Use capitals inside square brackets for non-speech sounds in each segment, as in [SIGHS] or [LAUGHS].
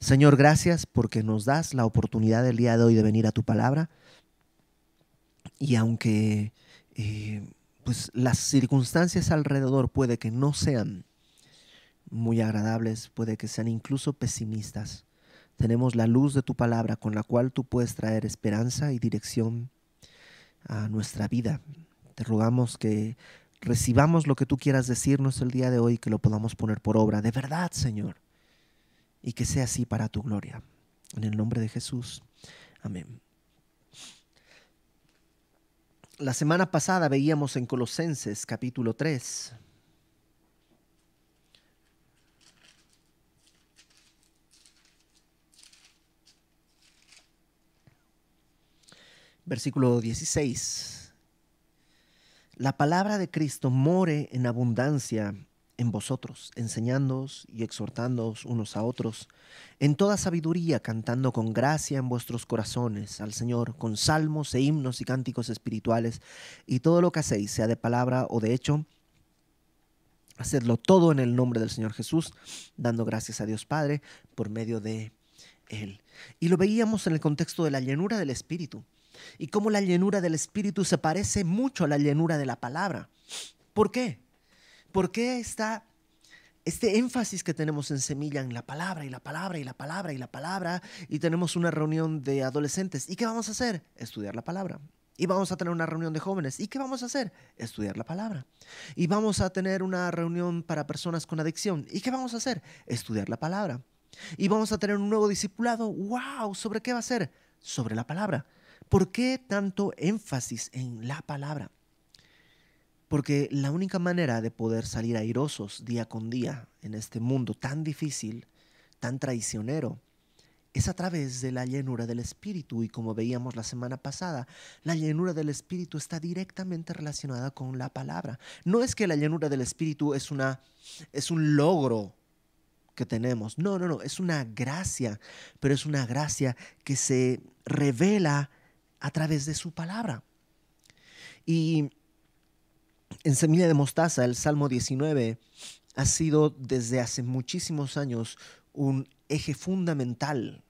Señor, gracias porque nos das la oportunidad el día de hoy de venir a tu palabra. Y aunque eh, pues las circunstancias alrededor puede que no sean muy agradables, puede que sean incluso pesimistas, tenemos la luz de tu palabra con la cual tú puedes traer esperanza y dirección a nuestra vida. Te rogamos que recibamos lo que tú quieras decirnos el día de hoy, que lo podamos poner por obra. De verdad, Señor y que sea así para tu gloria. En el nombre de Jesús. Amén. La semana pasada veíamos en Colosenses capítulo 3. Versículo 16. La palabra de Cristo more en abundancia en vosotros, enseñándoos y exhortándoos unos a otros, en toda sabiduría, cantando con gracia en vuestros corazones al Señor, con salmos e himnos y cánticos espirituales, y todo lo que hacéis, sea de palabra o de hecho, hacedlo todo en el nombre del Señor Jesús, dando gracias a Dios Padre por medio de Él. Y lo veíamos en el contexto de la llenura del Espíritu, y cómo la llenura del Espíritu se parece mucho a la llenura de la palabra. ¿Por qué? ¿Por qué está este énfasis que tenemos en semilla, en la palabra y la palabra y la palabra y la palabra, y tenemos una reunión de adolescentes. ¿Y qué vamos a hacer? Estudiar la palabra. Y vamos a tener una reunión de jóvenes. ¿Y qué vamos a hacer? Estudiar la palabra. Y vamos a tener una reunión para personas con adicción. ¿Y qué vamos a hacer? Estudiar la palabra. Y vamos a tener un nuevo discipulado. ¡Wow! ¿Sobre qué va a ser? Sobre la palabra. ¿Por qué tanto énfasis en la palabra? Porque la única manera de poder salir airosos día con día en este mundo tan difícil, tan traicionero, es a través de la llenura del Espíritu. Y como veíamos la semana pasada, la llenura del Espíritu está directamente relacionada con la palabra. No es que la llenura del Espíritu es, una, es un logro que tenemos. No, no, no, es una gracia, pero es una gracia que se revela a través de su palabra. Y en Semilla de Mostaza, el Salmo 19 ha sido desde hace muchísimos años un eje fundamental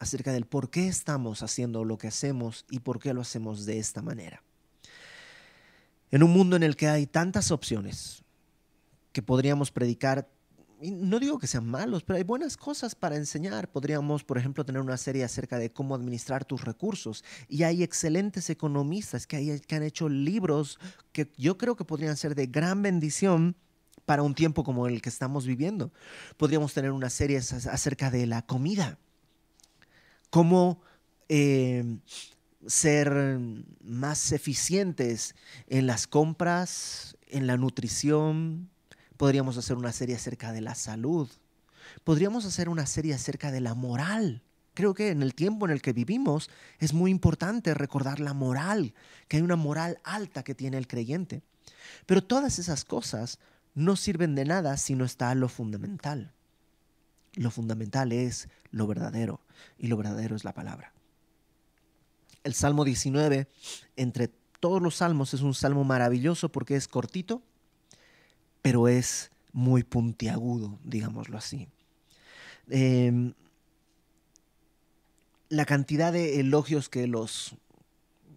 acerca del por qué estamos haciendo lo que hacemos y por qué lo hacemos de esta manera. En un mundo en el que hay tantas opciones, que podríamos predicar no digo que sean malos, pero hay buenas cosas para enseñar. Podríamos, por ejemplo, tener una serie acerca de cómo administrar tus recursos. Y hay excelentes economistas que, han hecho libros que yo creo que podrían ser de gran bendición para un tiempo como el que estamos viviendo. Podríamos tener una serie acerca de la comida. Cómo eh, ser más eficientes en las compras, en la nutrición, Podríamos hacer una serie acerca de la salud. Podríamos hacer una serie acerca de la moral. Creo que en el tiempo en el que vivimos es muy importante recordar la moral, que hay una moral alta que tiene el creyente. Pero todas esas cosas no sirven de nada si no está lo fundamental. Lo fundamental es lo verdadero y lo verdadero es la palabra. El Salmo 19, entre todos los salmos, es un salmo maravilloso porque es cortito, pero es muy puntiagudo, digámoslo así. Em, la cantidad de elogios que los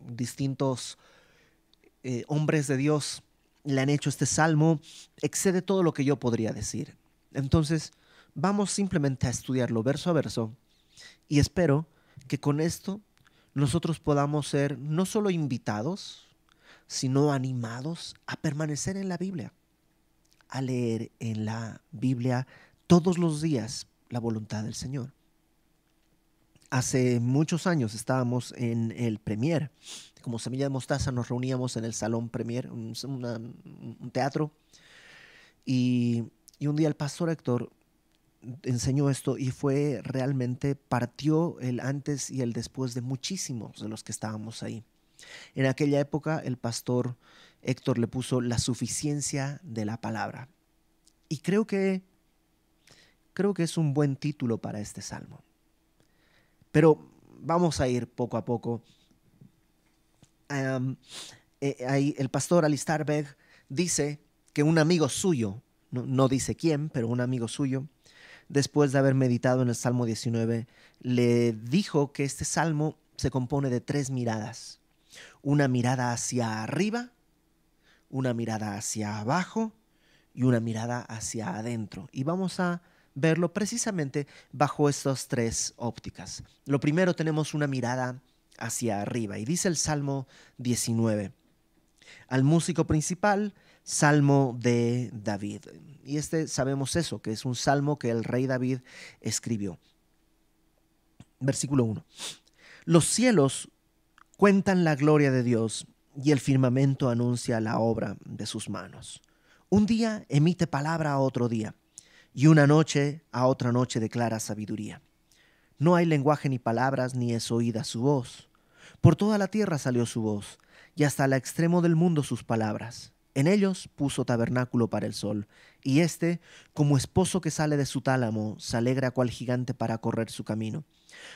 distintos eh, hombres de Dios le han hecho este salmo excede todo lo que yo podría decir. Entonces, vamos simplemente a estudiarlo verso a verso y espero que con esto nosotros podamos ser no solo invitados, sino animados a permanecer en la Biblia a leer en la Biblia todos los días la voluntad del Señor. Hace muchos años estábamos en el Premier. Como Semilla de Mostaza nos reuníamos en el Salón Premier, un, teatro. Y, y un día el pastor Héctor enseñó esto y fue realmente partió el antes y el después de muchísimos de los que estábamos ahí. En aquella época el pastor Héctor le puso la suficiencia de la palabra. Y creo que creo que es un buen título para este salmo. Pero vamos a ir poco a poco. Eh, el pastor Alistar dice que un amigo suyo, no, no dice quién, pero un amigo suyo, después de haber meditado en el Salmo 19, le dijo que este salmo se compone de tres miradas. Una mirada hacia arriba, una mirada hacia abajo y una mirada hacia adentro. Y vamos a verlo precisamente bajo estas tres ópticas. Lo primero tenemos una mirada hacia arriba y dice el Salmo 19. Al músico principal, Salmo de David. Y este sabemos eso, que es un salmo que el rey David escribió. Versículo 1. Los cielos cuentan la gloria de Dios y el firmamento anuncia la obra de sus manos. Un día emite palabra a otro día, y una noche a otra noche declara sabiduría. No hay lenguaje ni palabras, ni es oída su voz. Por toda la tierra salió su voz, y hasta el extremo del mundo sus palabras. En ellos puso tabernáculo para el sol, y éste, como esposo que sale de su tálamo, se alegra cual gigante para correr su camino.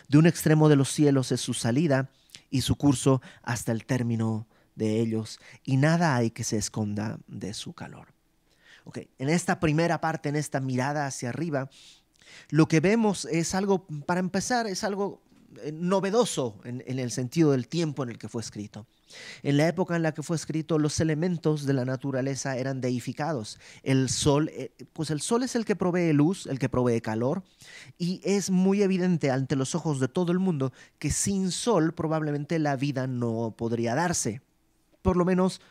De un extremo de los cielos es su salida, y su curso hasta el término de ellos y nada hay que se esconda de su calor. Okay. En esta primera parte, en esta mirada hacia arriba, lo que vemos es algo, para empezar, es algo eh, novedoso en, en, el sentido del tiempo en el que fue escrito. En la época en la que fue escrito, los elementos de la naturaleza eran deificados. El sol, eh, pues el sol es el que provee luz, el que provee calor, y es muy evidente ante los ojos de todo el mundo que sin sol probablemente la vida no podría darse por lo menos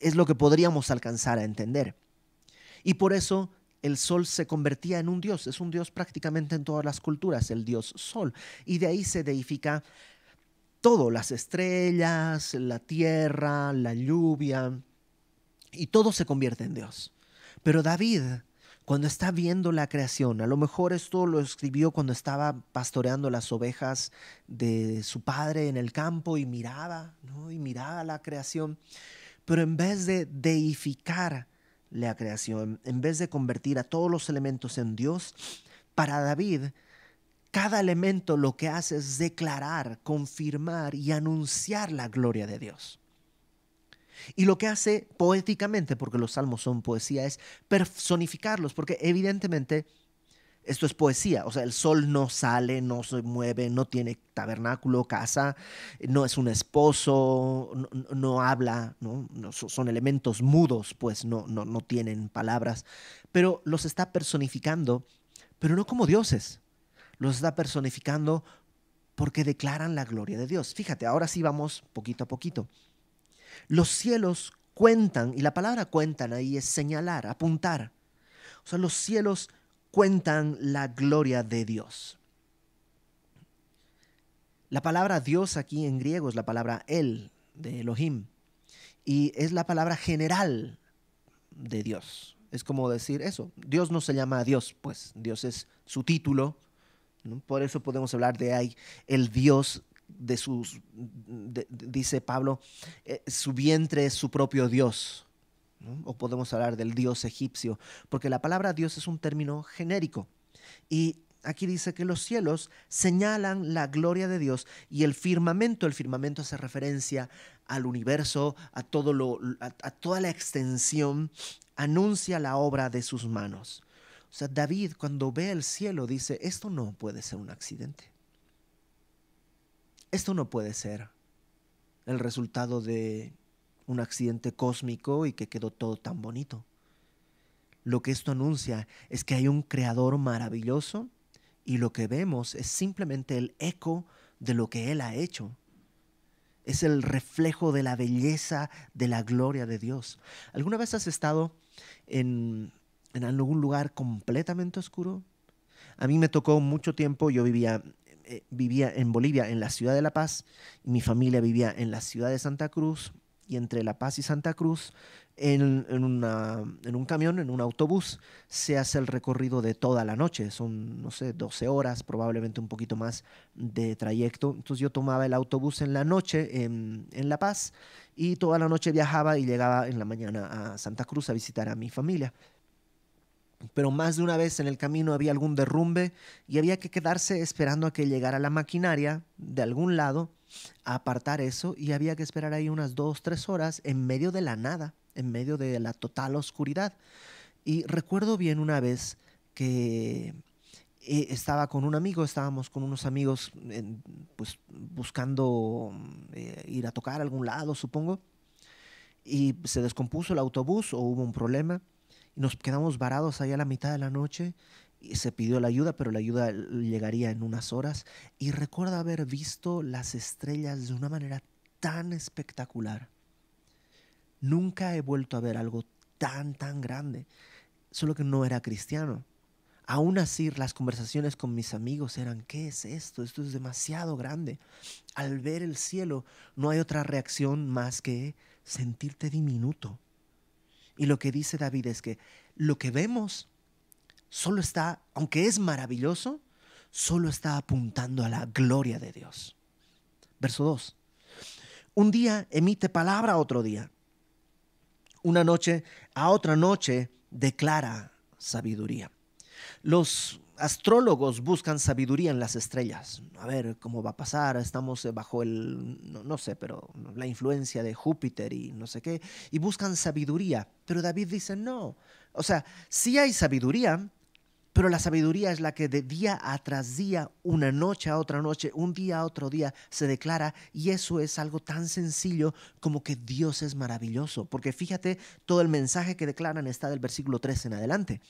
es lo que podríamos alcanzar a entender. Y por eso el sol se convertía en un dios, es un dios prácticamente en todas las culturas, el dios sol. Y de ahí se deifica todo, las estrellas, la tierra, la lluvia, y todo se convierte en dios. Pero David cuando está viendo la creación. A lo mejor esto lo escribió cuando estaba pastoreando las ovejas de su padre en el campo y miraba, ¿no? Y miraba la creación. Pero en vez de deificar la creación, en vez de convertir a todos los elementos en Dios, para David, cada elemento lo que hace es declarar, confirmar y anunciar la gloria de Dios. Y lo que hace poéticamente, porque los salmos son poesía, es personificarlos, porque evidentemente esto es poesía, o sea, el sol no sale, no se mueve, no tiene tabernáculo, casa, no es un esposo, no, habla, No, son elementos mudos, pues no, no, no tienen palabras, pero los está personificando, pero no como dioses, los está personificando porque declaran la gloria de Dios. Fíjate, ahora sí vamos poquito a poquito. Los cielos cuentan, y la palabra cuentan ahí es señalar, apuntar. O sea, los cielos cuentan la gloria de Dios. La palabra Dios aquí en griego es la palabra El, de Elohim, y es la palabra general de Dios. Es como decir eso. Dios no se llama Dios, pues Dios es su título. Por eso podemos hablar de ahí el Dios de sus, dice Pablo, eh, su vientre es su propio Dios. O podemos hablar del Dios egipcio, porque la palabra Dios es un término genérico. Y aquí dice que los cielos señalan la gloria de Dios y el firmamento, el firmamento hace referencia al universo, a, todo lo, a toda la extensión, anuncia la obra de sus manos. O sea, David cuando ve el cielo dice, esto no puede ser un accidente esto no puede ser el resultado de un accidente cósmico y que quedó todo tan bonito. Lo que esto anuncia es que hay un creador maravilloso y lo que vemos es simplemente el eco de lo que Él ha hecho. Es el reflejo de la belleza, de la gloria de Dios. ¿Alguna vez has estado en, algún lugar completamente oscuro? A mí me tocó mucho tiempo, yo vivía eh, vivía en Bolivia, en la ciudad de La Paz, mi familia vivía en la ciudad de Santa Cruz, y entre La Paz y Santa Cruz, en, en, en, un camión, en un autobús, se hace el recorrido de toda la noche. Son, no sé, 12 horas, probablemente un poquito más de trayecto. Entonces yo tomaba el autobús en la noche en, en La Paz y toda la noche viajaba y llegaba en la mañana a Santa Cruz a visitar a mi familia pero más de una vez en el camino había algún derrumbe y había que quedarse esperando a que llegara la maquinaria de algún lado a apartar eso y había que esperar ahí unas dos, tres horas en medio de la nada, en medio de la total oscuridad. Y recuerdo bien una vez que eh, estaba con un amigo, estábamos con unos amigos pues, buscando eh, ir a tocar a algún lado, supongo, y se descompuso el autobús o hubo un problema nos quedamos varados allá a la mitad de la noche. Y se pidió la ayuda, pero la ayuda llegaría en unas horas. Y recuerdo haber visto las estrellas de una manera tan espectacular. Nunca he vuelto a ver algo tan, tan grande. Solo que no era cristiano. Aún así, las conversaciones con mis amigos eran, ¿qué es esto? Esto es demasiado grande. Al ver el cielo, no hay otra reacción más que sentirte diminuto. Y lo que dice David es que lo que vemos solo está, aunque es maravilloso, solo está apuntando a la gloria de Dios. Verso 2. Un día emite palabra otro día. Una noche a otra noche declara sabiduría. Los astrólogos buscan sabiduría en las estrellas. A ver cómo va a pasar. Estamos eh, bajo el, no, sé, pero la influencia de Júpiter y no sé qué. Y buscan sabiduría. Pero David dice, no. O sea, si hay sabiduría, pero la sabiduría es la que de día a tras día, una noche a otra noche, un día a otro día se declara y eso es algo tan sencillo como que Dios es maravilloso. Porque fíjate, todo el mensaje que declaran está del versículo 3 en adelante.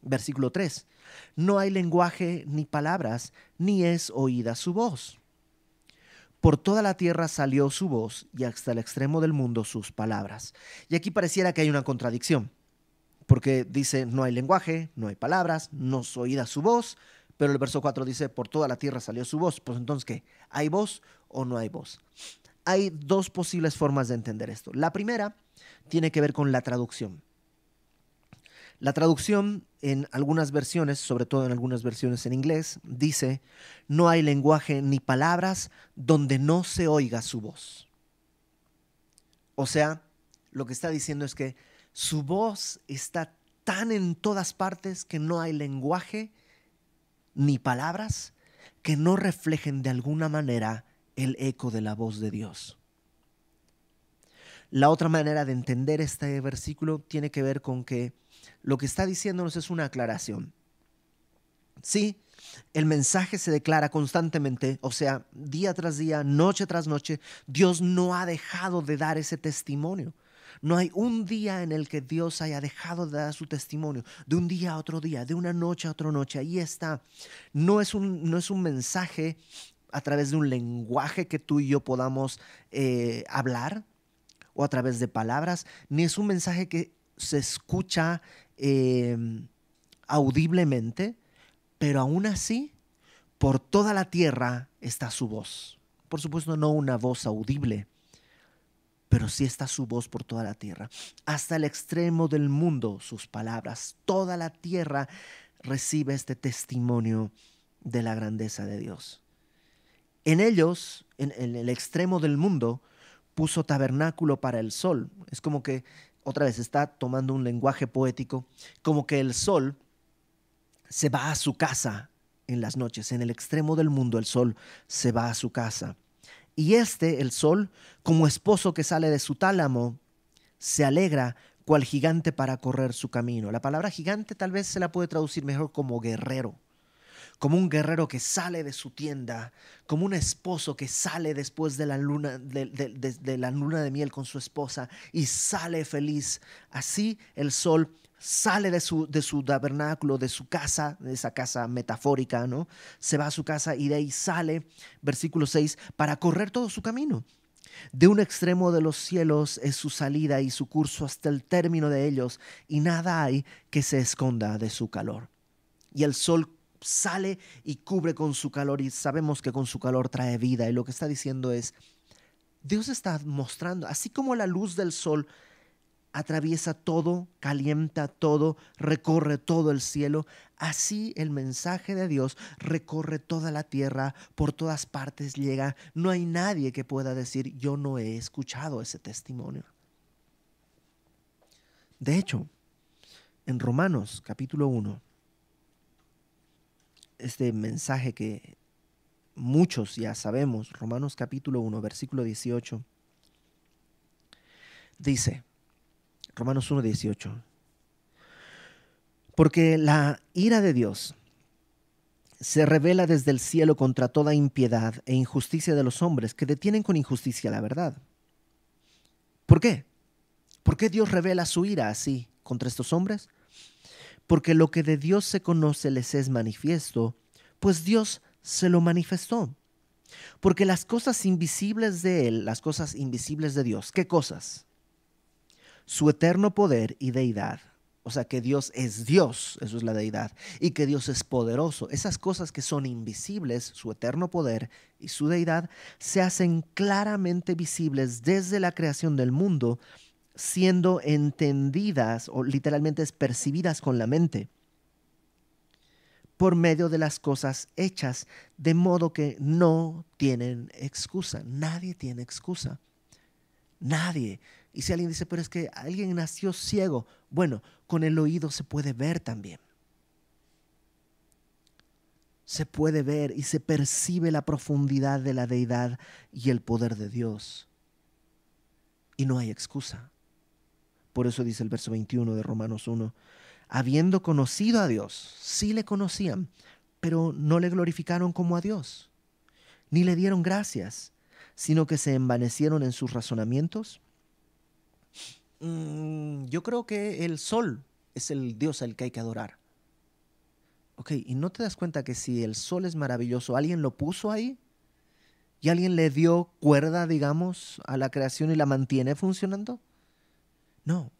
Versículo 3. No hay lenguaje ni palabras, ni es oída su voz. Por toda la tierra salió su voz y hasta el extremo del mundo sus palabras. Y aquí pareciera que hay una contradicción porque dice, no hay lenguaje, no hay palabras, no se oída su voz, pero el verso 4 dice, por toda la tierra salió su voz. Pues entonces, ¿qué? ¿Hay voz o no hay voz? Hay dos posibles formas de entender esto. La primera tiene que ver con la traducción. La traducción en algunas versiones, sobre todo en algunas versiones en inglés, dice, no hay lenguaje ni palabras donde no se oiga su voz. O sea, lo que está diciendo es que su voz está tan en todas partes que no hay lenguaje ni palabras que no reflejen de alguna manera el eco de la voz de Dios. La otra manera de entender este versículo tiene que ver con que lo que está diciéndonos es una aclaración. Sí, el mensaje se declara constantemente, o sea, día tras día, noche tras noche, Dios no ha dejado de dar ese testimonio. No hay un día en el que Dios haya dejado de dar su testimonio, de un día a otro día, de una noche a otra noche. Ahí está. No es un, no es un mensaje a través de un lenguaje que tú y yo podamos eh, hablar o a través de palabras, ni es un mensaje que se escucha em, audiblemente, pero aún así, por toda la tierra está su voz. Por supuesto, no una voz audible, pero sí está su voz por toda la tierra. Hasta el extremo del mundo sus palabras. Toda la tierra recibe este testimonio de la grandeza de Dios. En ellos, en, en el extremo del mundo, puso tabernáculo para el sol. Es como que, otra vez, está tomando un lenguaje poético, como que el sol se va a su casa en las noches. En el extremo del mundo el sol se va a su casa y este, el sol, como esposo que sale de su tálamo, se alegra cual gigante para correr su camino. La palabra gigante tal vez se la puede traducir mejor como guerrero, como un guerrero que sale de su tienda, como un esposo que sale después de la luna de, la luna de miel con su esposa y sale feliz. Así el sol sale de su, de su tabernáculo, de su casa, de esa casa metafórica, ¿no? Se va a su casa y de ahí sale, versículo 6, para correr todo su camino. De un extremo de los cielos es su salida y su curso hasta el término de ellos, y nada hay que se esconda de su calor. Y el sol sale y cubre con su calor, y sabemos que con su calor trae vida, y lo que está diciendo es, Dios está mostrando, así como la luz del sol atraviesa todo, calienta todo, recorre todo el cielo. Así el mensaje de Dios recorre toda la tierra, por todas partes llega. No hay nadie que pueda decir, yo no he escuchado ese testimonio. De hecho, en Romanos capítulo 1, este mensaje que muchos ya sabemos, Romanos capítulo 1, versículo 18, dice, Romanos 1.18. Porque la ira de Dios se revela desde el cielo contra toda impiedad e injusticia de los hombres que detienen con injusticia la verdad. ¿Por qué? ¿Por qué Dios revela su ira así contra estos hombres? Porque lo que de Dios se conoce les es manifiesto, pues Dios se lo manifestó. Porque las cosas invisibles de Él, las cosas invisibles de Dios, ¿qué cosas? su eterno poder y deidad. O sea, que Dios es Dios, eso es la deidad, y que Dios es poderoso. Esas cosas que son invisibles, su eterno poder y su deidad, se hacen claramente visibles desde la creación del mundo, siendo entendidas o literalmente percibidas con la mente por medio de las cosas hechas, de modo que no tienen excusa. Nadie tiene excusa. Nadie. Y si alguien dice, pero es que alguien nació ciego, bueno, con el oído se puede ver también. Se puede ver y se percibe la profundidad de la deidad y el poder de Dios. Y no hay excusa. Por eso dice el verso 21 de Romanos 1, habiendo conocido a Dios, sí le conocían, pero no le glorificaron como a Dios, ni le dieron gracias, sino que se envanecieron en sus razonamientos Mm, yo creo que el sol es el dios al que hay que adorar. Ok, y no te das cuenta que si el sol es maravilloso, alguien lo puso ahí y alguien le dio cuerda, digamos, a la creación y la mantiene funcionando. No,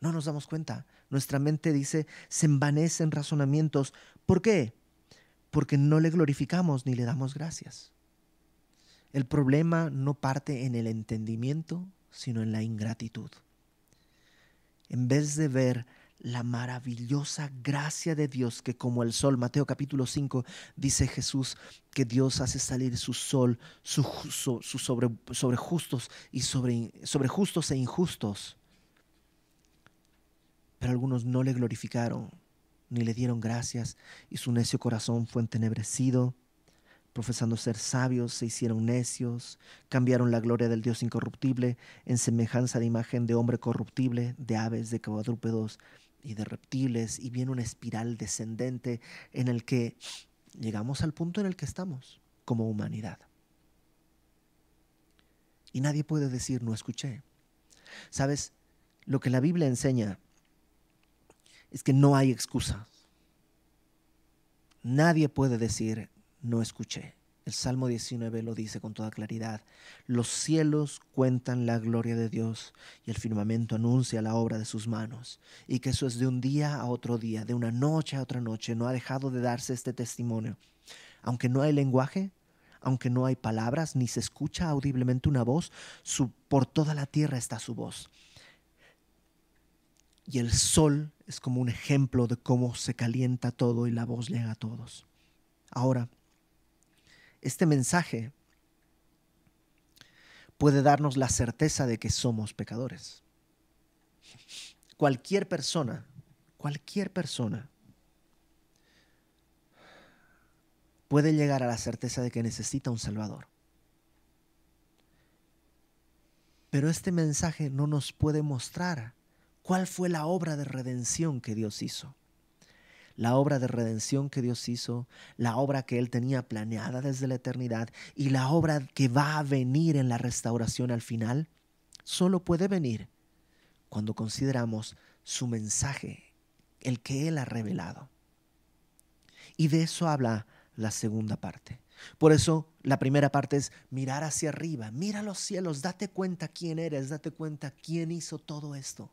no nos damos cuenta. Nuestra mente dice, se envanecen razonamientos. ¿Por qué? Porque no le glorificamos ni le damos gracias. El problema no parte en el entendimiento, sino en la ingratitud. En vez de ver la maravillosa gracia de Dios que como el sol, Mateo capítulo 5, dice Jesús que Dios hace salir su sol su, sobre, sobre, justos y sobre, sobre justos e injustos. Pero algunos no le glorificaron ni le dieron gracias y su necio corazón fue entenebrecido profesando ser sabios, se hicieron necios, cambiaron la gloria del Dios incorruptible en semejanza de imagen de hombre corruptible, de aves, de cuadrúpedos y de reptiles, y viene una espiral descendente en el que llegamos al punto en el que estamos como humanidad. Y nadie puede decir, no escuché. ¿Sabes? Lo que la Biblia enseña es que no hay excusa. Nadie puede decir, no escuché. El Salmo 19 lo dice con toda claridad. Los cielos cuentan la gloria de Dios y el firmamento anuncia la obra de sus manos. Y que eso es de un día a otro día, de una noche a otra noche. No ha dejado de darse este testimonio. Aunque no hay lenguaje, aunque no hay palabras, ni se escucha audiblemente una voz, su, por toda la tierra está su voz. Y el sol es como un ejemplo de cómo se calienta todo y la voz llega a todos. Ahora, este mensaje puede darnos la certeza de que somos pecadores. Cualquier persona, cualquier persona puede llegar a la certeza de que necesita un Salvador. Pero este mensaje no nos puede mostrar cuál fue la obra de redención que Dios hizo la obra de redención que Dios hizo, la obra que Él tenía planeada desde la eternidad y la obra que va a venir en la restauración al final, solo puede venir cuando consideramos su mensaje, el que Él ha revelado. Y de eso habla la segunda parte. Por eso la primera parte es mirar hacia arriba, mira los cielos, date cuenta quién eres, date cuenta quién hizo todo esto,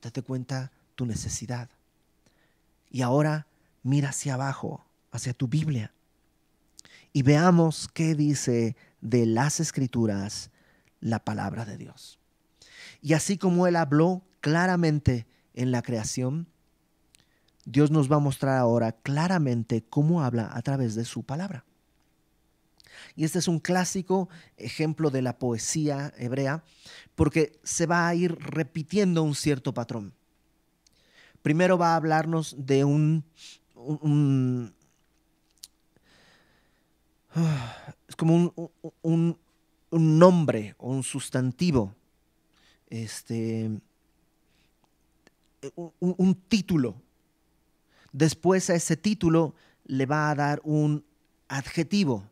date cuenta tu necesidad y ahora mira hacia abajo, hacia tu Biblia, y veamos qué dice de las escrituras la palabra de Dios. Y así como Él habló claramente en la creación, Dios nos va a mostrar ahora claramente cómo habla a través de su palabra. Y este es un clásico ejemplo de la poesía hebrea, porque se va a ir repitiendo un cierto patrón primero va a hablarnos de un, [SIGHS] es como un, nombre o un sustantivo, este, un, título. Después a ese título le va a dar un adjetivo,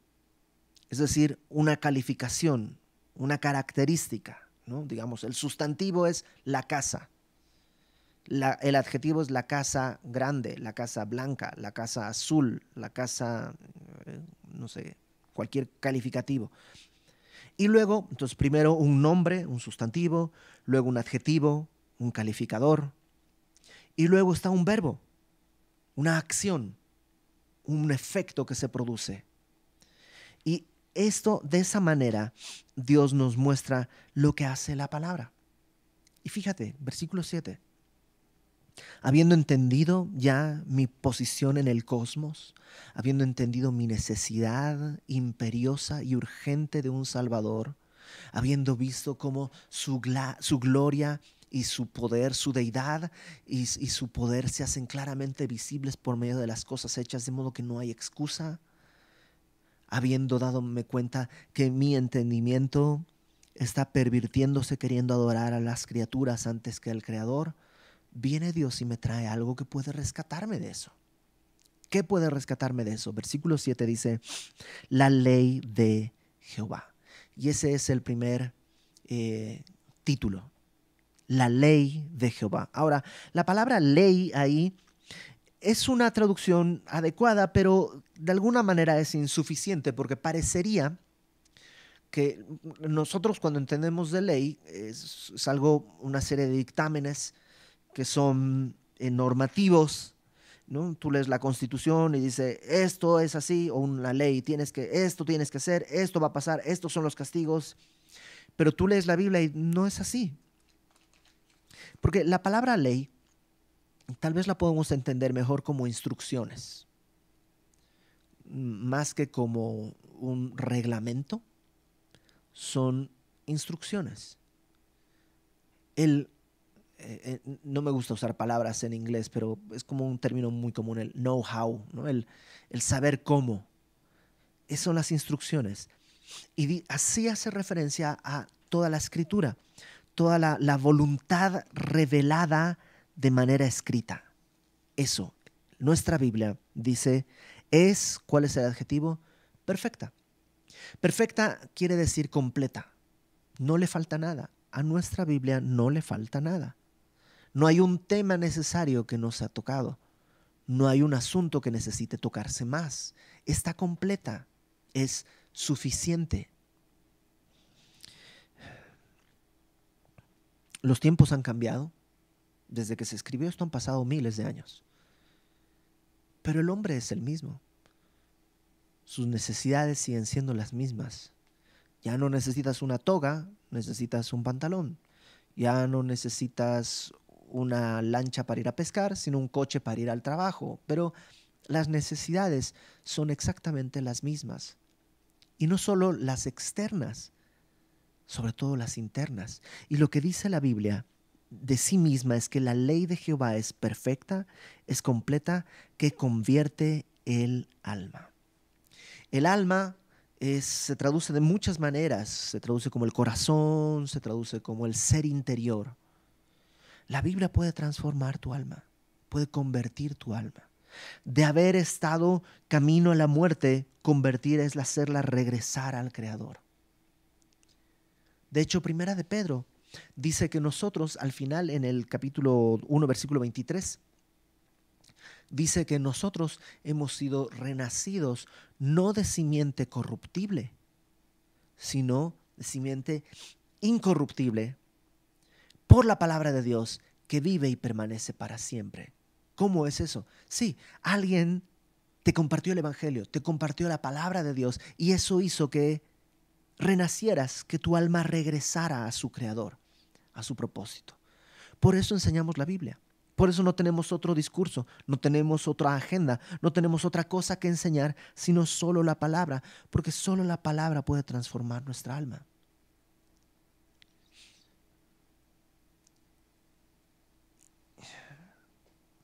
es decir, una calificación, una característica. ¿no? Digamos, el sustantivo es la casa el adjetivo es la casa grande, la casa blanca, la casa azul, la casa, eh, no sé, cualquier calificativo. Y luego, entonces primero un nombre, un sustantivo, luego un adjetivo, un calificador, y luego está un verbo, una acción, un efecto que se produce. Y esto, de esa manera, Dios nos muestra lo que hace la palabra. Y fíjate, versículo 7 habiendo entendido ya mi posición en el cosmos, habiendo entendido mi necesidad imperiosa y urgente de un Salvador, habiendo visto cómo su, gloria y su poder, su deidad y, su poder se hacen claramente visibles por medio de las cosas hechas, de modo que no hay excusa, habiendo dadome cuenta que mi entendimiento está pervirtiéndose queriendo adorar a las criaturas antes que al Creador, viene Dios y me trae algo que puede rescatarme de eso. ¿Qué puede rescatarme de eso? Versículo 7 dice, la ley de Jehová. Y ese es el primer eh, título, la ley de Jehová. Ahora, la palabra ley ahí es una traducción adecuada, pero de alguna manera es insuficiente porque parecería que nosotros cuando entendemos de ley es, es algo, una serie de dictámenes que son eh, normativos, ¿no? Tú lees la constitución y dice, esto es así, o una ley, tienes que, esto tienes que hacer, esto va a pasar, estos son los castigos, pero tú lees la Biblia y no es así. Porque la palabra ley tal vez la podemos entender mejor como instrucciones, más que como un reglamento, son instrucciones. El eh, eh, no me gusta usar palabras en inglés, pero es como un término muy común, el know-how, ¿no? el, saber cómo. Esas son las instrucciones. Y así hace referencia a toda la escritura, toda la voluntad revelada de manera escrita. Eso, nuestra Biblia dice, es, ¿cuál es el adjetivo? Perfecta. Perfecta quiere decir completa. No le falta nada. A nuestra Biblia no le falta nada. No hay un tema necesario que nos ha tocado. No hay un asunto que necesite tocarse más. Está completa. Es suficiente. Los tiempos han cambiado. Desde que se escribió esto han pasado miles de años. Pero el hombre es el mismo. Sus necesidades siguen siendo las mismas. Ya no necesitas una toga, necesitas un pantalón. Ya no necesitas una lancha para ir a pescar, sino un coche para ir al trabajo, pero las necesidades son exactamente las mismas. Y no solo las externas, sobre todo las internas. Y lo que dice la Biblia de sí misma es que la ley de Jehová es perfecta, es completa, que convierte el alma. El alma se traduce de muchas maneras, se traduce como el corazón, se traduce como el ser interior. La Biblia puede transformar tu alma, puede convertir tu alma. De haber estado camino a la muerte, convertir es hacerla regresar al Creador. De hecho, primera de Pedro dice que nosotros, al final, en el capítulo 1, versículo 23, dice que nosotros hemos sido renacidos no de simiente corruptible, sino de simiente incorruptible por la palabra de Dios que vive y permanece para siempre. ¿Cómo es eso? Sí, alguien te compartió el Evangelio, te compartió la palabra de Dios y eso hizo que renacieras, que tu alma regresara a su Creador, a su propósito. Por eso enseñamos la Biblia. Por eso no tenemos otro discurso, no tenemos otra agenda, no tenemos otra cosa que enseñar, sino solo la palabra, porque solo la palabra puede transformar nuestra alma.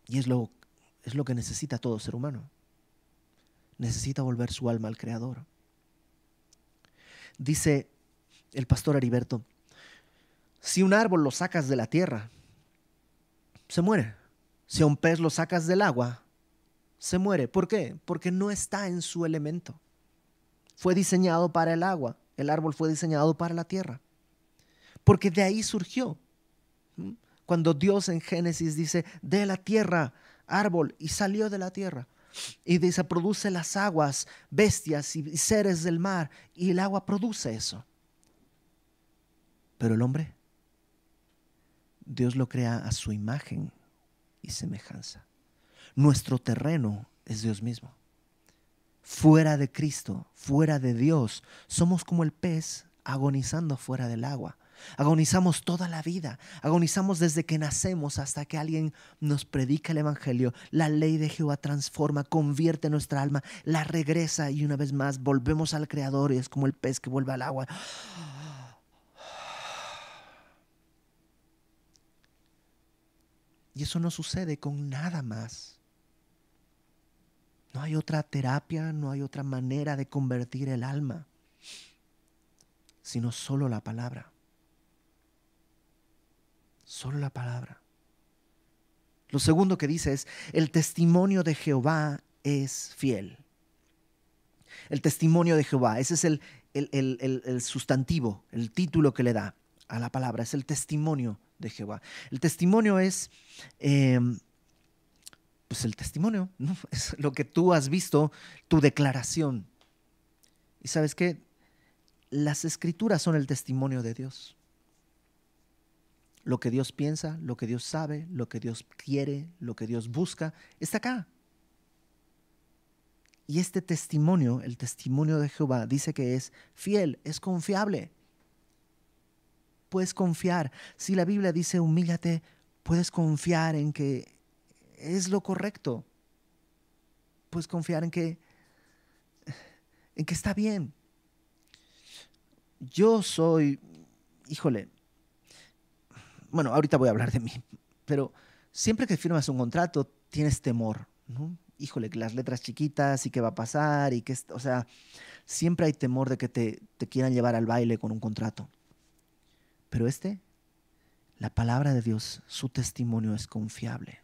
Y es lo, es lo que necesita todo ser humano. Necesita volver su alma al Creador. Dice el pastor Ariberto: si un árbol lo sacas de la tierra, se muere. Si a un pez lo sacas del agua, se muere. ¿Por qué? Porque no está en su elemento. Fue diseñado para el agua, el árbol fue diseñado para la tierra, porque de ahí surgió. ¿Mm? cuando Dios en Génesis dice, de la tierra, árbol, y salió de la tierra. Y dice, produce las aguas, bestias y seres del mar, y el agua produce eso. Pero el hombre, Dios lo crea a su imagen y semejanza. Nuestro terreno es Dios mismo. Fuera de Cristo, fuera de Dios, somos como el pez agonizando fuera del agua. Agonizamos toda la vida. Agonizamos desde que nacemos hasta que alguien nos predica el Evangelio. La ley de Jehová transforma, convierte nuestra alma, la regresa y una vez más volvemos al Creador y es como el pez que vuelve al agua. Y eso no sucede con nada más. No hay otra terapia, no hay otra manera de convertir el alma, sino solo la palabra. Solo la palabra. Lo segundo que dice es, el testimonio de Jehová es fiel. El testimonio de Jehová, ese es el, el, sustantivo, el título que le da a la palabra, es el testimonio de Jehová. El testimonio es, em, pues el testimonio, ¿no? [LAUGHS] es lo que tú has visto, tu declaración. Y sabes que las escrituras son el testimonio de Dios. Lo que Dios piensa, lo que Dios sabe, lo que Dios quiere, lo que Dios busca, está acá. Y este testimonio, el testimonio de Jehová, dice que es fiel, es confiable. Puedes confiar. Si la Biblia dice humíllate, puedes confiar en que es lo correcto. Puedes confiar en que, en que está bien. Yo soy, híjole, bueno, ahorita voy a hablar de mí, pero siempre que firmas un contrato tienes temor, ¿no? Híjole, las letras chiquitas y qué va a pasar y que, o sea, siempre hay temor de que te, te quieran llevar al baile con un contrato. Pero este, la palabra de Dios, su testimonio es confiable.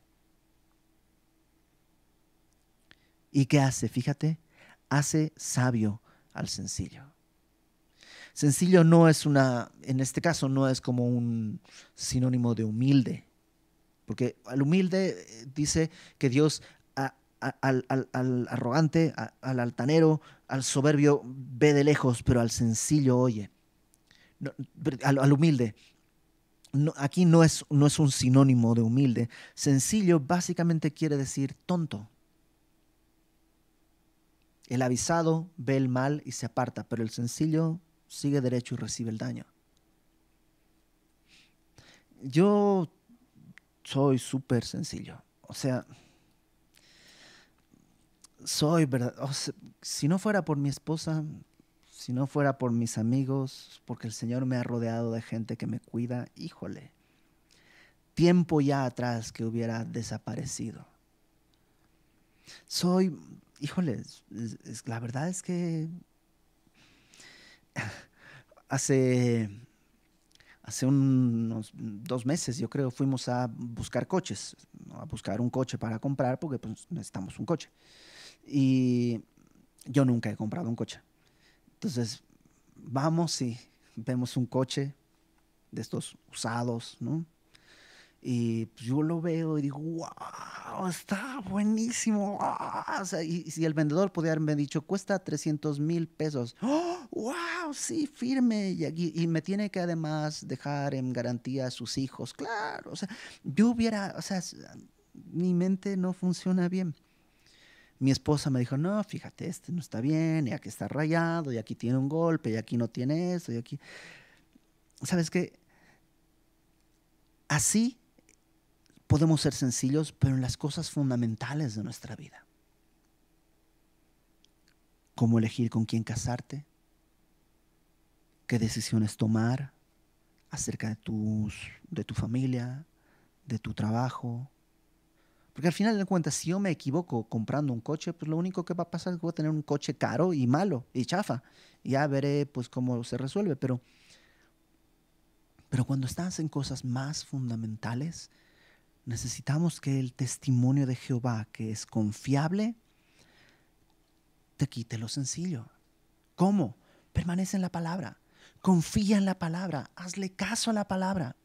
¿Y qué hace? Fíjate, hace sabio al sencillo. Sencillo no es una, en este caso no es como un sinónimo de humilde, porque al humilde eh, dice que Dios al, al, arrogante, al altanero, al soberbio ve de lejos, pero al sencillo oye. al, al, humilde. aquí no es, no es un sinónimo de humilde. Sencillo básicamente quiere decir tonto. El avisado ve el mal y se aparta, pero el sencillo sigue derecho y recibe el daño. Yo soy súper sencillo. O sea, soy verdad. si no fuera por mi esposa, si no fuera por mis amigos, porque el Señor me ha rodeado de gente que me cuida, híjole, tiempo ya atrás que hubiera desaparecido. Soy, híjole, la verdad es que hace, hace unos dos meses, yo creo, fuimos a buscar coches, a buscar un coche para comprar porque pues, necesitamos un coche. Y yo nunca he comprado un coche. Entonces, vamos y vemos un coche de estos usados, ¿no? Y pues, yo lo veo y digo, wow, está buenísimo. Ah, y si el vendedor pudiera haberme dicho, cuesta 300 mil pesos. wow, ¡Oh! sí, firme. Y, y, me tiene que además dejar en garantía a sus hijos. Claro, o sea, yo hubiera, o sea, mi mente no funciona bien. Mi esposa me dijo, no, fíjate, este no está bien, y aquí está rayado, y aquí tiene un golpe, y aquí no tiene esto, y aquí... ¿Sabes qué? Así podemos ser sencillos, pero en las cosas fundamentales de nuestra vida. Cómo elegir con quién casarte, qué decisiones tomar acerca de, tus, de tu familia, de tu trabajo. Porque al final de cuentas, si yo me equivoco comprando un coche, pues lo único que va a pasar es que voy a tener un coche caro y malo y chafa. Y ya veré pues cómo se resuelve. Pero, pero cuando estás en cosas más fundamentales, necesitamos que el testimonio de Jehová, que es confiable, te quite lo sencillo. ¿Cómo? Permanece en la palabra. Confía en la palabra. Hazle caso a la palabra.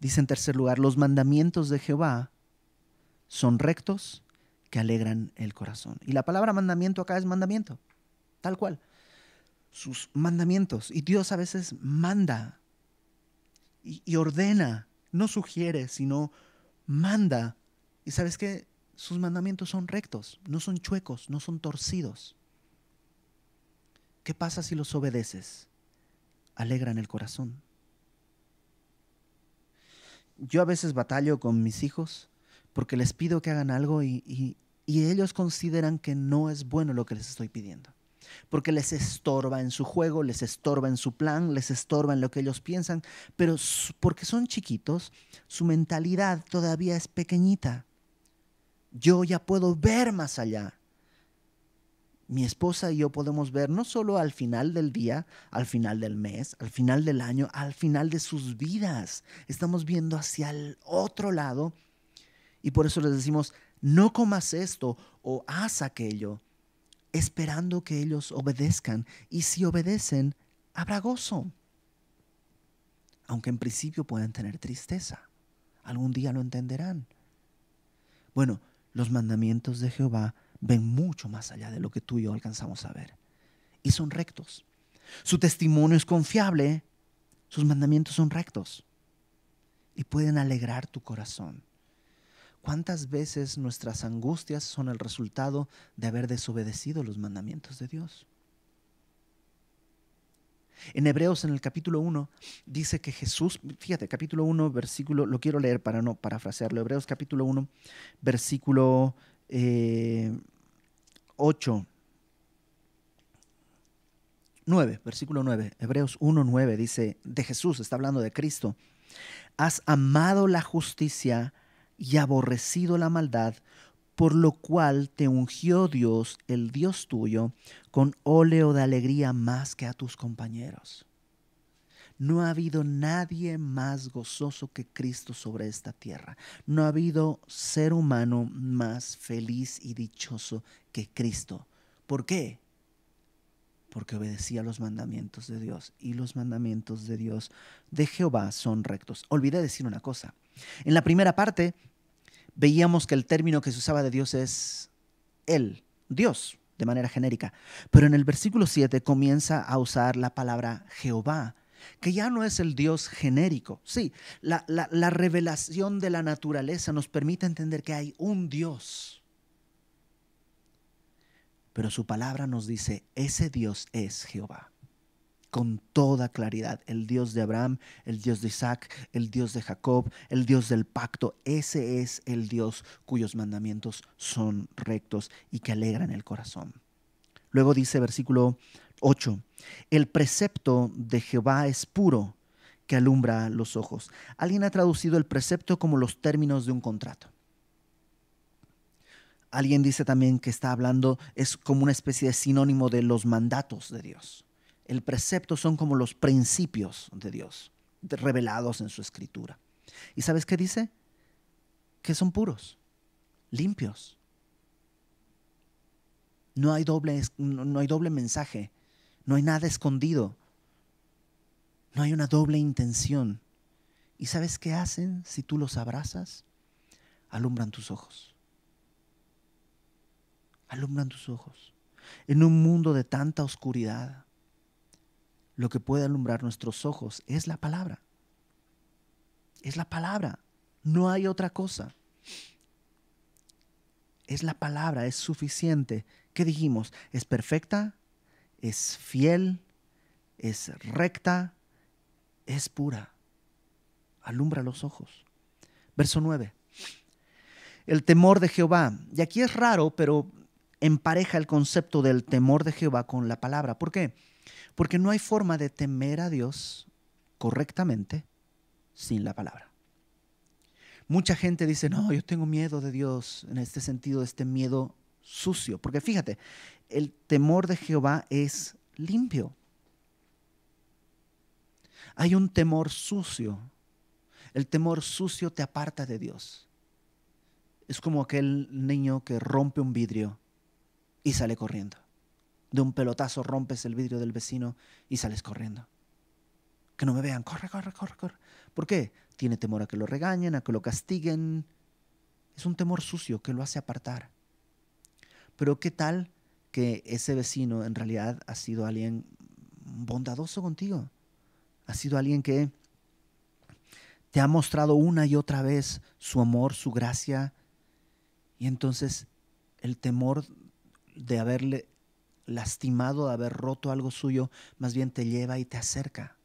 Dice en tercer lugar, los mandamientos de Jehová son rectos que alegran el corazón. Y la palabra mandamiento acá es mandamiento, tal cual sus mandamientos. Y Dios a veces manda y, ordena, no sugiere, sino manda. Y sabes que sus mandamientos son rectos, no son chuecos, no son torcidos. ¿Qué pasa si los obedeces? Alegran el corazón. Yo a veces batallo con mis hijos porque les pido que hagan algo y ellos consideran que no es bueno lo que les estoy pidiendo porque les estorba en su juego, les estorba en su plan, les estorba en lo que ellos piensan, pero porque son chiquitos, su mentalidad todavía es pequeñita. Yo ya puedo ver más allá. Mi esposa y yo podemos ver no solo al final del día, al final del mes, al final del año, al final de sus vidas. Estamos viendo hacia el otro lado y por eso les decimos, no comas esto o haz aquello esperando que ellos obedezcan. Y si obedecen, habrá gozo. Aunque en principio puedan tener tristeza. Algún día lo entenderán. Bueno, los mandamientos de Jehová ven mucho más allá de lo que tú y yo alcanzamos a ver. Y son rectos. Su testimonio es confiable. Sus mandamientos son rectos. Y pueden alegrar tu corazón. ¿Cuántas veces nuestras angustias son el resultado de haber desobedecido los mandamientos de Dios? En Hebreos, en el capítulo 1, dice que Jesús, fíjate, capítulo 1, versículo, lo quiero leer para no parafrasearlo, Hebreos capítulo 1, versículo 8, eh, 9, versículo 9, Hebreos 1, 9 dice, de Jesús, está hablando de Cristo, has amado la justicia y aborrecido la maldad, por lo cual te ungió Dios, el Dios tuyo, con óleo de alegría más que a tus compañeros. No ha habido nadie más gozoso que Cristo sobre esta tierra. No ha habido ser humano más feliz y dichoso que Cristo. ¿Por qué? porque obedecía los mandamientos de Dios. Y los mandamientos de Dios, de Jehová, son rectos. Olvidé decir una cosa. En la primera parte veíamos que el término que se usaba de Dios es Él, Dios, de manera genérica. Pero en el versículo 7 comienza a usar la palabra Jehová, que ya no es el Dios genérico. Sí, la, la revelación de la naturaleza nos permite entender que hay un Dios pero su palabra nos dice, ese Dios es Jehová. Con toda claridad, el Dios de Abraham, el Dios de Isaac, el Dios de Jacob, el Dios del pacto, ese es el Dios cuyos mandamientos son rectos y que alegran el corazón. Luego dice versículo 8, el precepto de Jehová es puro, que alumbra los ojos. Alguien ha traducido el precepto como los términos de un contrato. Alguien dice también que está hablando, es como una especie de sinónimo de los mandatos de Dios. El precepto son como los principios de Dios, revelados en su escritura. ¿Y sabes qué dice? Que son puros, limpios. No hay doble, no hay doble mensaje, no hay nada escondido, no hay una doble intención. ¿Y sabes qué hacen si tú los abrazas? Alumbran tus ojos alumbran tus ojos. En un mundo de tanta oscuridad, lo que puede alumbrar nuestros ojos es la palabra. Es la palabra. No hay otra cosa. Es la palabra, es suficiente. ¿Qué dijimos? Es perfecta, es fiel, es recta, es pura. Alumbra los ojos. Verso 9. El temor de Jehová. Y aquí es raro, pero empareja el concepto del temor de Jehová con la palabra. ¿Por qué? Porque no hay forma de temer a Dios correctamente sin la palabra. Mucha gente dice, no, yo tengo miedo de Dios en este sentido, este miedo sucio. Porque fíjate, el temor de Jehová es limpio. Hay un temor sucio. El temor sucio te aparta de Dios. Es como aquel niño que rompe un vidrio y sale corriendo. De un pelotazo rompes el vidrio del vecino y sales corriendo. Que no me vean, corre, corre, corre, corre. ¿Por qué? Tiene temor a que lo regañen, a que lo castiguen. Es un temor sucio que lo hace apartar. Pero ¿qué tal que ese vecino en realidad ha sido alguien bondadoso contigo? Ha sido alguien que te ha mostrado una y otra vez su amor, su gracia. Y entonces el temor de haberle lastimado, de haber roto algo suyo, más bien te lleva y te acerca.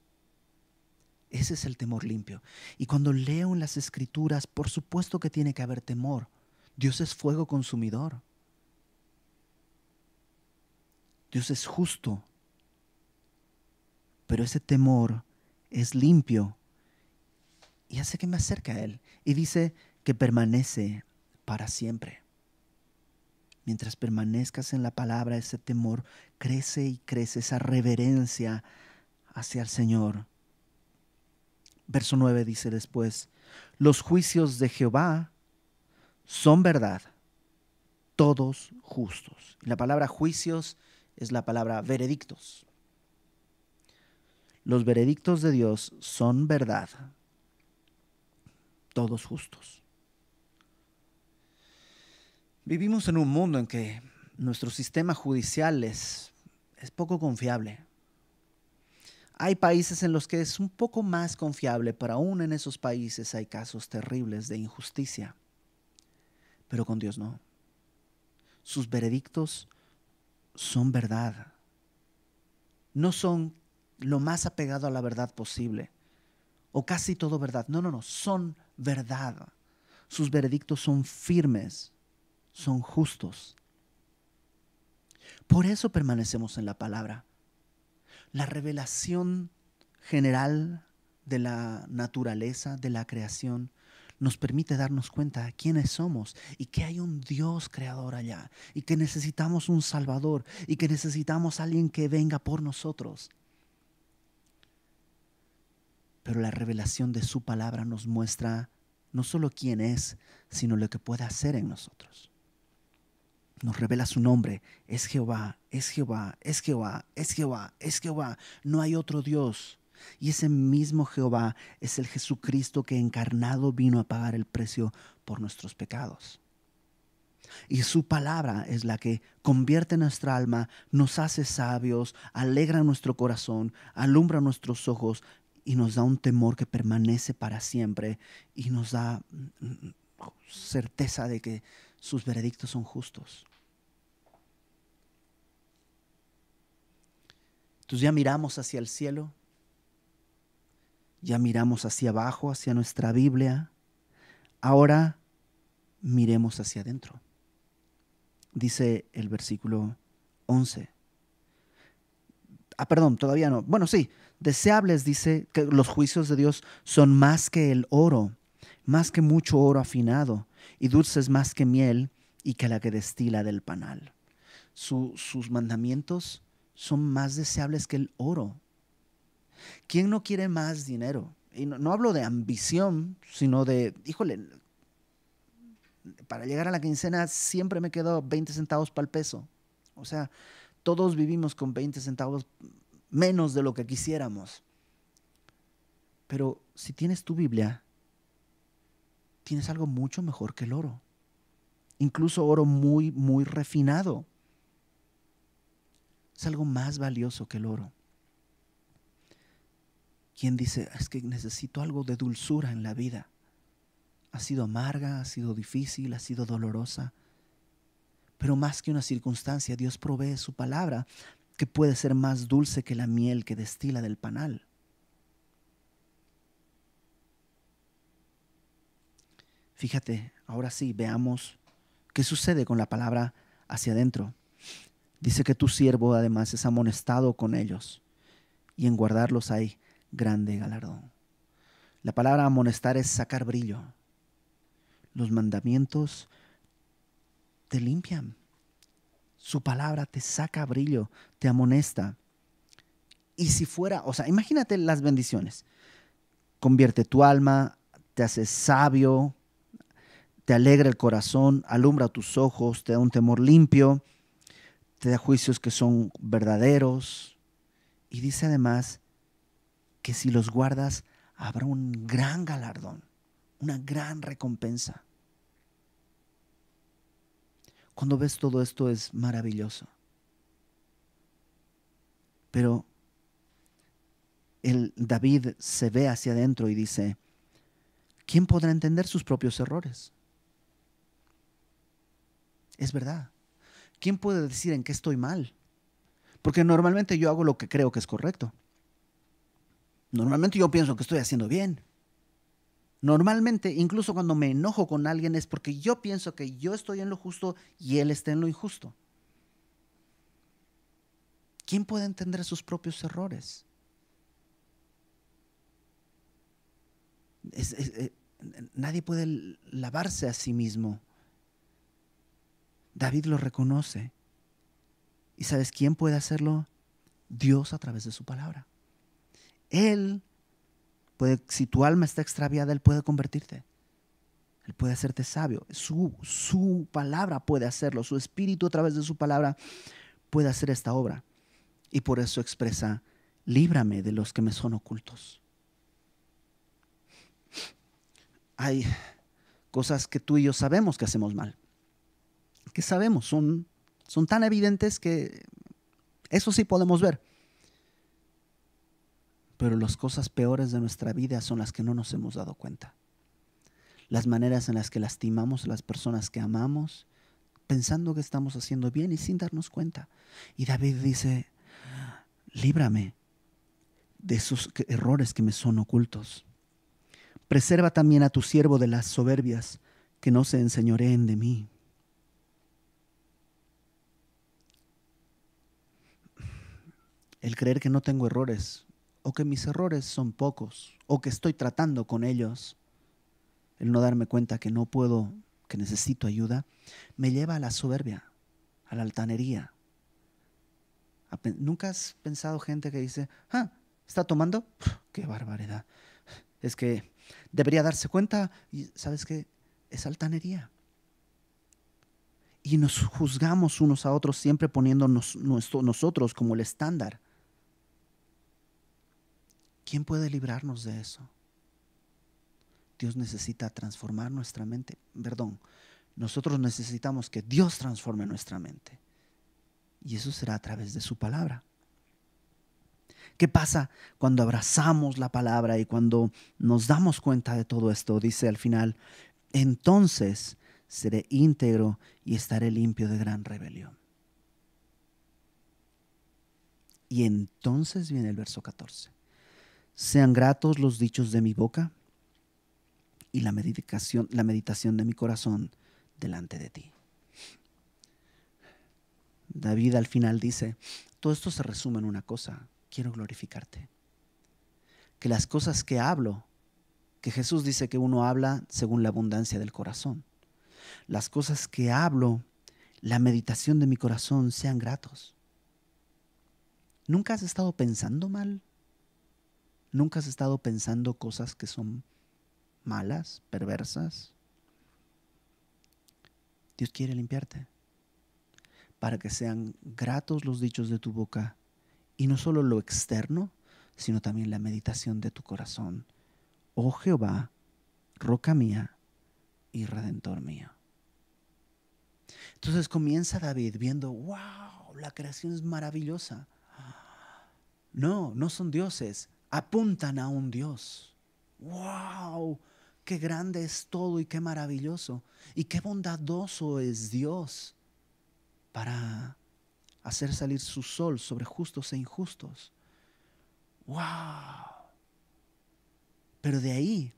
Ese es el temor limpio. Y cuando leo en las escrituras, por supuesto que tiene que haber temor. Dios es fuego consumidor. Dios es justo. Pero ese temor es limpio y hace que me acerque a Él. Y dice que permanece para siempre. Mientras permanezcas en la palabra, ese temor crece y crece, esa reverencia hacia el Señor. Verso 9 dice después, los juicios de Jehová son verdad, todos justos. Y la palabra juicios es la palabra veredictos. Los veredictos de Dios son verdad, todos justos. Vivimos en un mundo en que nuestro sistema judicial es, poco confiable. Hay países en los que es un poco más confiable, pero aún en esos países hay casos terribles de injusticia. Pero con Dios no. Sus veredictos son verdad. No son lo más apegado a la verdad posible. O casi todo verdad. No, no, no. Son verdad. Sus veredictos son firmes son justos. Por eso permanecemos en la palabra. La revelación general de la naturaleza, de la creación, nos permite darnos cuenta de quiénes somos y que hay un Dios creador allá y que necesitamos un Salvador y que necesitamos alguien que venga por nosotros. Pero la revelación de su palabra nos muestra no solo quién es, sino lo que puede hacer en nosotros nos revela su nombre. Es Jehová, es Jehová, es Jehová, es Jehová, es Jehová. No hay otro Dios. Y ese mismo Jehová es el Jesucristo que encarnado vino a pagar el precio por nuestros pecados. Y su palabra es la que convierte nuestra alma, nos hace sabios, alegra nuestro corazón, alumbra nuestros ojos y nos da un temor que permanece para siempre y nos da mm, mm, certeza de que sus veredictos son justos. Entonces ya miramos hacia el cielo, ya miramos hacia abajo, hacia nuestra Biblia, ahora miremos hacia adentro. Dice el versículo 11. Ah, perdón, todavía no. Bueno, sí, deseables dice que los juicios de Dios son más que el oro, más que mucho oro afinado y dulces más que miel y que la que destila del panal. sus mandamientos son más deseables que el oro. ¿Quién no quiere más dinero? Y no, no hablo de ambición, sino de, híjole, para llegar a la quincena siempre me quedo 20 centavos para el peso. O sea, todos vivimos con 20 centavos menos de lo que quisiéramos. Pero si tienes tu Biblia, tienes algo mucho mejor que el oro. Incluso oro muy, muy refinado. Es algo más valioso que el oro. ¿Quién dice, ah, es que necesito algo de dulzura en la vida. Ha sido amarga, ha sido difícil, ha sido dolorosa. Pero más que una circunstancia, Dios provee su palabra que puede ser más dulce que la miel que destila del panal. Fíjate, ahora sí, veamos qué sucede con la palabra hacia adentro. Dice que tu siervo además es amonestado con ellos y en guardarlos hay grande galardón. La palabra amonestar es sacar brillo. Los mandamientos te limpian. Su palabra te saca brillo, te amonesta. Y si fuera, o sea, imagínate las bendiciones. Convierte tu alma, te hace sabio, te alegra el corazón, alumbra tus ojos, te da un temor limpio, te da juicios que son verdaderos. Y dice además que si los guardas habrá un gran galardón, una gran recompensa. Cuando ves todo esto es maravilloso. Pero el David se ve hacia adentro y dice, ¿quién podrá entender sus propios errores? Es verdad. ¿Quién puede decir en qué estoy mal? Porque normalmente yo hago lo que creo que es correcto. Normalmente yo pienso que estoy haciendo bien. Normalmente, incluso cuando me enojo con alguien es porque yo pienso que yo estoy en lo justo y él está en lo injusto. ¿Quién puede entender sus propios errores? Eh, nadie puede lavarse a sí mismo. David lo reconoce. ¿Y sabes quién puede hacerlo? Dios a través de su palabra. Él puede, si tu alma está extraviada, Él puede convertirte. Él puede hacerte sabio. Su, su palabra puede hacerlo. Su espíritu a través de su palabra puede hacer esta obra. Y por eso expresa, líbrame de los que me son ocultos. Hay cosas que tú y yo sabemos que hacemos mal que sabemos, son, son tan evidentes que eso sí podemos ver. Pero las cosas peores de nuestra vida son las que no nos hemos dado cuenta. Las maneras en las que lastimamos a las personas que amamos, pensando que estamos haciendo bien y sin darnos cuenta. Y David dice, líbrame de esos errores que me son ocultos. Preserva también a tu siervo de las soberbias, que no se enseñoreen de mí. el creer que no tengo errores, o que mis errores son pocos, o que estoy tratando con ellos, el no darme cuenta que no puedo, que necesito ayuda, me lleva a la soberbia, a la altanería. ¿Nunca has pensado gente que dice, ah, está tomando? ¡Qué barbaridad! Es que debería darse cuenta, y ¿sabes qué? Es altanería y nos juzgamos unos a otros siempre poniéndonos nosotros como el estándar. ¿Quién puede librarnos de eso? Dios necesita transformar nuestra mente. Perdón, nosotros necesitamos que Dios transforme nuestra mente. Y eso será a través de su palabra. ¿Qué pasa cuando abrazamos la palabra y cuando nos damos cuenta de todo esto? Dice al final, entonces seré íntegro y estaré limpio de gran rebelión. Y entonces viene el verso 14 sean gratos los dichos de mi boca y la meditación, la meditación de mi corazón delante de ti. David al final dice, todo esto se resume en una cosa, quiero glorificarte. Que las cosas que hablo, que Jesús dice que uno habla según la abundancia del corazón, las cosas que hablo, la meditación de mi corazón sean gratos. ¿Nunca has estado pensando mal? ¿Nunca has estado pensando cosas que son malas, perversas? Dios quiere limpiarte para que sean gratos los dichos de tu boca y no solo lo externo, sino también la meditación de tu corazón. Oh Jehová, roca mía y redentor mío. Entonces comienza David viendo, wow, la creación es maravillosa. No, no son dioses, apuntan a un Dios. ¡Wow! ¡Qué grande es todo y qué maravilloso! Y qué bondadoso es Dios para hacer salir su sol sobre justos e injustos. ¡Wow! Pero de ahí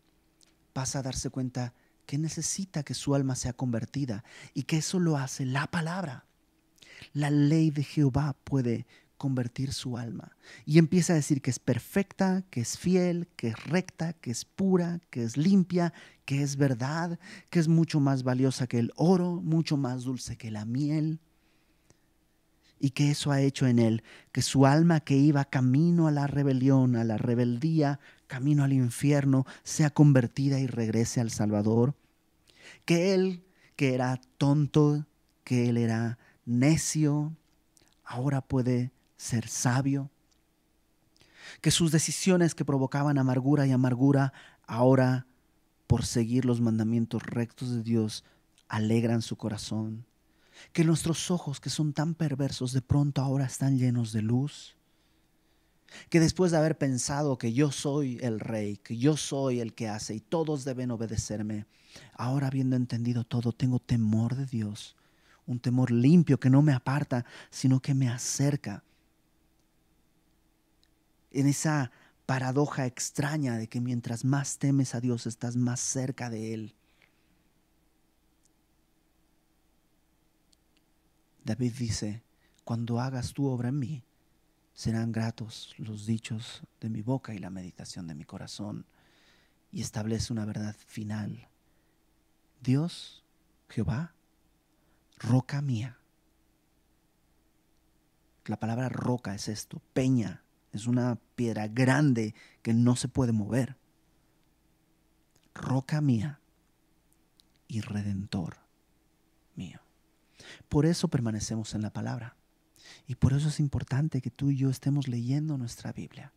pasa a darse cuenta que necesita que su alma sea convertida y que eso lo hace la palabra. La ley de Jehová puede convertir su alma. Y empieza a decir que es perfecta, que es fiel, que es recta, que es pura, que es limpia, que es verdad, que es mucho más valiosa que el oro, mucho más dulce que la miel. Y que eso ha hecho en él, que su alma que iba camino a la rebelión, a la rebeldía, camino al infierno, sea convertida y regrese al Salvador. Que él, que era tonto, que él era necio, ahora puede ser sabio, que sus decisiones que provocaban amargura y amargura ahora por seguir los mandamientos rectos de Dios alegran su corazón, que nuestros ojos que son tan perversos de pronto ahora están llenos de luz, que después de haber pensado que yo soy el rey, que yo soy el que hace y todos deben obedecerme, ahora habiendo entendido todo, tengo temor de Dios, un temor limpio que no me aparta, sino que me acerca en esa paradoja extraña de que mientras más temes a Dios estás más cerca de Él. David dice, cuando hagas tu obra en mí, serán gratos los dichos de mi boca y la meditación de mi corazón. Y establece una verdad final. Dios, Jehová, roca mía. La palabra roca es esto, peña, es una piedra grande que no se puede mover. Roca mía y redentor mío. Por eso permanecemos en la palabra. Y por eso es importante que tú y yo estemos leyendo nuestra Biblia.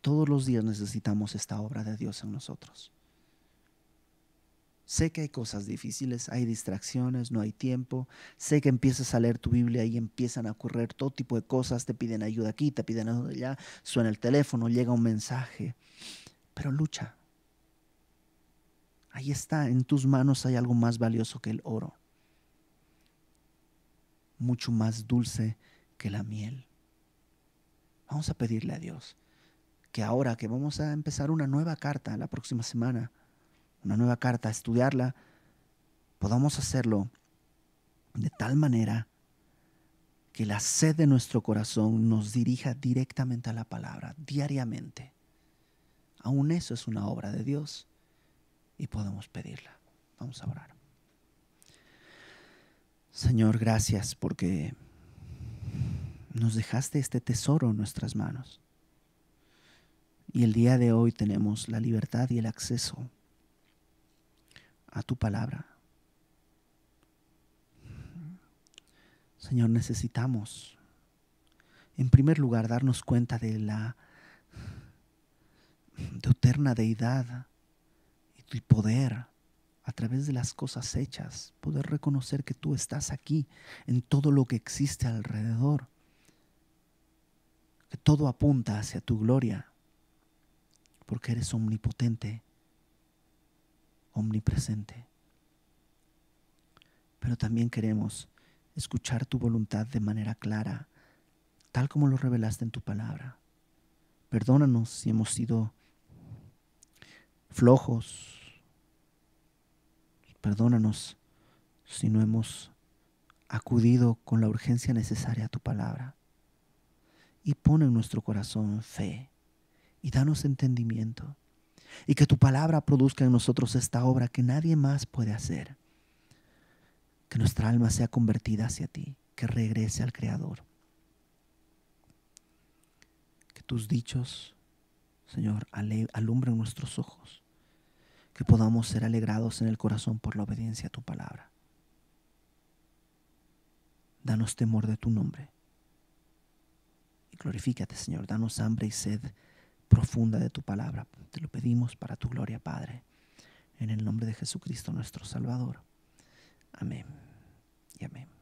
Todos los días necesitamos esta obra de Dios en nosotros. Sé que hay cosas difíciles, hay distracciones, no hay tiempo. Sé que empiezas a leer tu Biblia y empiezan a ocurrir todo tipo de cosas. Te piden ayuda aquí, te piden ayuda allá. Suena el teléfono, llega un mensaje. Pero lucha. Ahí está, en tus manos hay algo más valioso que el oro. Mucho más dulce que la miel. Vamos a pedirle a Dios que ahora que vamos a empezar una nueva carta la próxima semana, una nueva carta, estudiarla, podamos hacerlo de tal manera que la sed de nuestro corazón nos dirija directamente a la palabra, diariamente. Aún eso es una obra de Dios y podemos pedirla. Vamos a orar. Señor, gracias porque nos dejaste este tesoro en nuestras manos. Y el día de hoy tenemos la libertad y el acceso a tu palabra. Señor, necesitamos, en primer lugar, darnos cuenta de la tu eterna deidad y tu poder a través de las cosas hechas, poder reconocer que tú estás aquí en todo lo que existe alrededor, que todo apunta hacia tu gloria, porque eres omnipotente, omnipresente. Pero también queremos escuchar tu voluntad de manera clara, tal como lo revelaste en tu palabra. Perdónanos si hemos sido flojos. Perdónanos si no hemos acudido con la urgencia necesaria a tu palabra. Y pon en nuestro corazón fe y danos entendimiento y que tu palabra produzca en nosotros esta obra que nadie más puede hacer. Que nuestra alma sea convertida hacia ti, que regrese al Creador. Que tus dichos, Señor, alumbren nuestros ojos. Que podamos ser alegrados en el corazón por la obediencia a tu palabra. Danos temor de tu nombre. Y glorifícate, Señor. Danos hambre y sed profunda de tu palabra. Te lo pedimos para tu gloria, Padre. En el nombre de Jesucristo nuestro Salvador. Amén y amén.